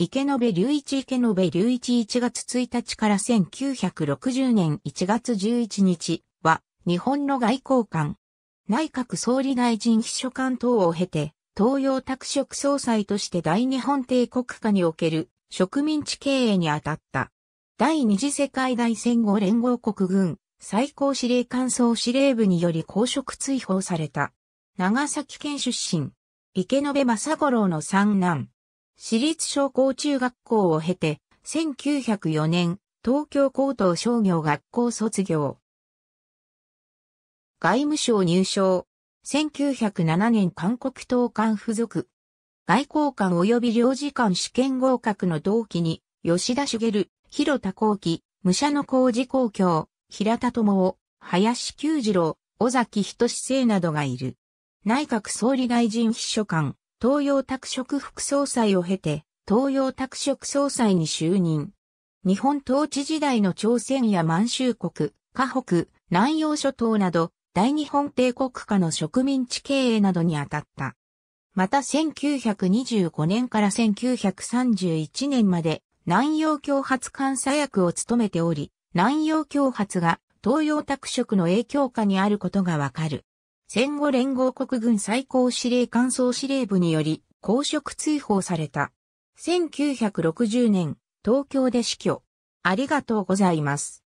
池延隆一池延隆一1月1日から1960年1月11日は日本の外交官。内閣総理大臣秘書官等を経て東洋拓殖総裁として大日本帝国下における植民地経営に当たった。第二次世界大戦後連合国軍最高司令官総司令部により公職追放された。長崎県出身。池延正五郎の三男。私立商工中学校を経て、1904年、東京高等商業学校卒業。外務省入省。1907年韓国党官附属。外交官及び領事官試験合格の同期に、吉田茂、広田幸喜、武者の工事公共、平田智夫、林久次郎、尾崎仁志生などがいる。内閣総理大臣秘書官、東洋拓殖副総裁を経て、東洋拓殖総裁に就任。日本統治時代の朝鮮や満州国、河北、南洋諸島など、大日本帝国下の植民地経営などに当たった。また1925年から1931年まで南洋共発監査役を務めており、南洋共発が東洋拓殖の影響下にあることがわかる。戦後連合国軍最高司令官総司令部により公職追放された。1960年、東京で死去。ありがとうございます。